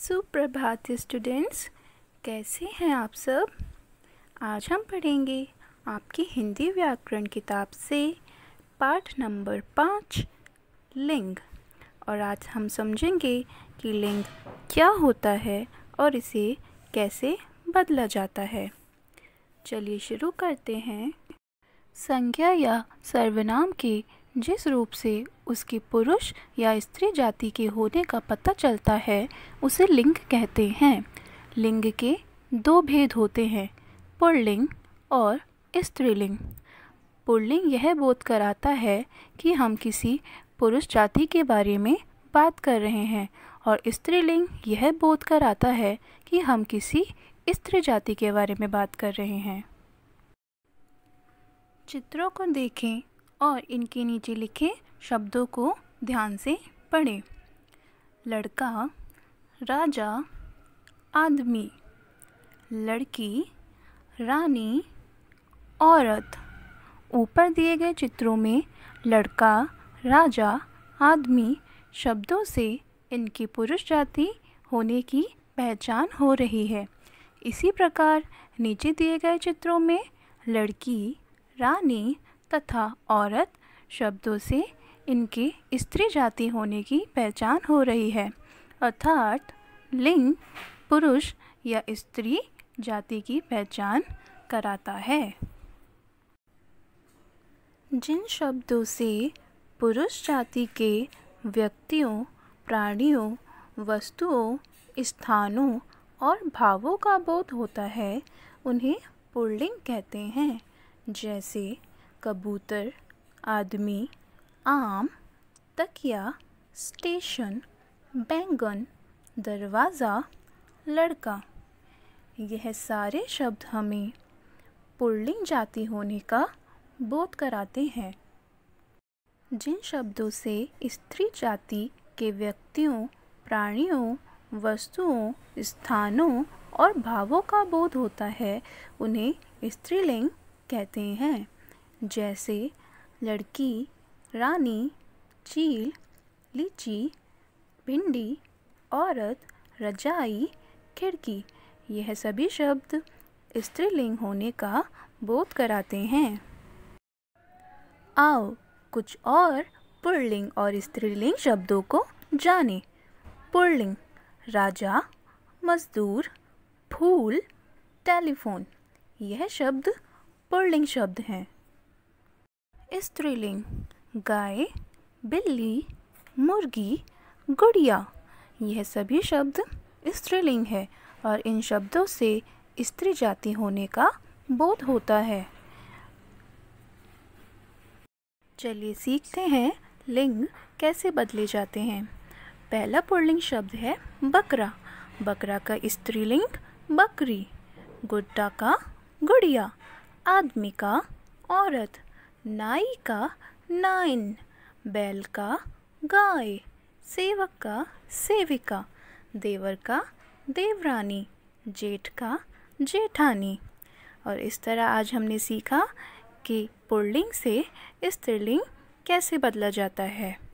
सुप्रभात स्टूडेंट्स कैसे हैं आप सब आज हम पढ़ेंगे आपकी हिंदी व्याकरण किताब से पाठ नंबर पाँच लिंग और आज हम समझेंगे कि लिंग क्या होता है और इसे कैसे बदला जाता है चलिए शुरू करते हैं संज्ञा या सर्वनाम के जिस रूप से उसके पुरुष या स्त्री जाति के होने का पता चलता है उसे लिंग कहते हैं लिंग के दो भेद होते हैं पुल्लिंग और स्त्रीलिंग पुल्लिंग यह बोध कराता है कि हम किसी पुरुष जाति के बारे में बात कर रहे हैं और स्त्रीलिंग यह बोध कराता है कि हम किसी स्त्री जाति के बारे में बात कर रहे हैं चित्रों को देखें और इनके नीचे लिखे शब्दों को ध्यान से पढ़ें लड़का राजा आदमी लड़की रानी औरत ऊपर दिए गए चित्रों में लड़का राजा आदमी शब्दों से इनकी पुरुष जाति होने की पहचान हो रही है इसी प्रकार नीचे दिए गए चित्रों में लड़की रानी तथा औरत शब्दों से इनके स्त्री जाति होने की पहचान हो रही है अर्थात लिंग पुरुष या स्त्री जाति की पहचान कराता है जिन शब्दों से पुरुष जाति के व्यक्तियों प्राणियों वस्तुओं स्थानों और भावों का बोध होता है उन्हें पुल्लिंग कहते हैं जैसे कबूतर आदमी आम तकिया स्टेशन बैंगन दरवाज़ा लड़का यह सारे शब्द हमें पुर्लिंग जाति होने का बोध कराते हैं जिन शब्दों से स्त्री जाति के व्यक्तियों प्राणियों वस्तुओं स्थानों और भावों का बोध होता है उन्हें स्त्रीलिंग कहते हैं जैसे लड़की रानी चील लीची भिंडी औरत रजाई खिड़की यह सभी शब्द स्त्रीलिंग होने का बोध कराते हैं आओ कुछ और पुरलिंग और स्त्रीलिंग शब्दों को जाने पुरलिंग राजा मजदूर फूल टेलीफोन यह शब्द पुरलिंग शब्द हैं स्त्रीलिंग गाय बिल्ली मुर्गी गुड़िया यह सभी शब्द स्त्रीलिंग है और इन शब्दों से स्त्री जाति होने का बोध होता है चलिए सीखते हैं लिंग कैसे बदले जाते हैं पहला पुरलिंग शब्द है बकरा बकरा का स्त्रीलिंग बकरी गुड्डा का गुड़िया आदमी का औरत नाई का नाइन बैल का गाय सेवक का सेविका देवर का देवरानी जेठ का जेठानी और इस तरह आज हमने सीखा कि पुरलिंग से स्त्रीलिंग कैसे बदला जाता है